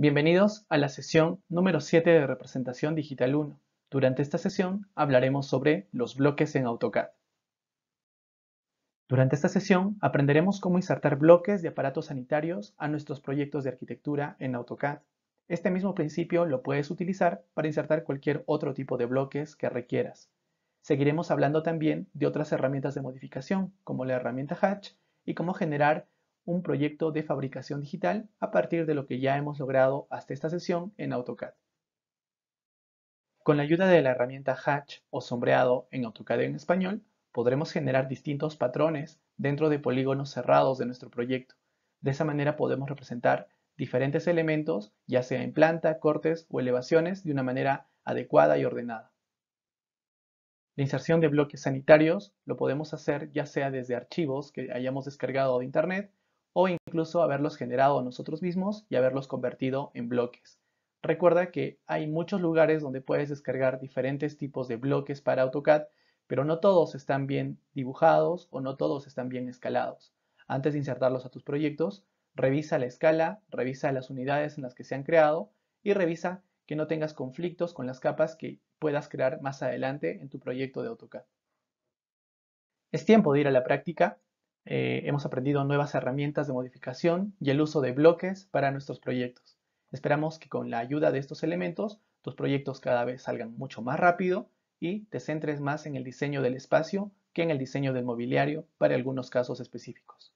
Bienvenidos a la sesión número 7 de Representación Digital 1. Durante esta sesión hablaremos sobre los bloques en AutoCAD. Durante esta sesión aprenderemos cómo insertar bloques de aparatos sanitarios a nuestros proyectos de arquitectura en AutoCAD. Este mismo principio lo puedes utilizar para insertar cualquier otro tipo de bloques que requieras. Seguiremos hablando también de otras herramientas de modificación, como la herramienta Hatch, y cómo generar un proyecto de fabricación digital a partir de lo que ya hemos logrado hasta esta sesión en AutoCAD. Con la ayuda de la herramienta Hatch o sombreado en AutoCAD en español, podremos generar distintos patrones dentro de polígonos cerrados de nuestro proyecto. De esa manera podemos representar diferentes elementos, ya sea en planta, cortes o elevaciones, de una manera adecuada y ordenada. La inserción de bloques sanitarios lo podemos hacer ya sea desde archivos que hayamos descargado de Internet o incluso haberlos generado nosotros mismos y haberlos convertido en bloques. Recuerda que hay muchos lugares donde puedes descargar diferentes tipos de bloques para AutoCAD, pero no todos están bien dibujados o no todos están bien escalados. Antes de insertarlos a tus proyectos, revisa la escala, revisa las unidades en las que se han creado y revisa que no tengas conflictos con las capas que puedas crear más adelante en tu proyecto de AutoCAD. Es tiempo de ir a la práctica eh, hemos aprendido nuevas herramientas de modificación y el uso de bloques para nuestros proyectos. Esperamos que con la ayuda de estos elementos tus proyectos cada vez salgan mucho más rápido y te centres más en el diseño del espacio que en el diseño del mobiliario para algunos casos específicos.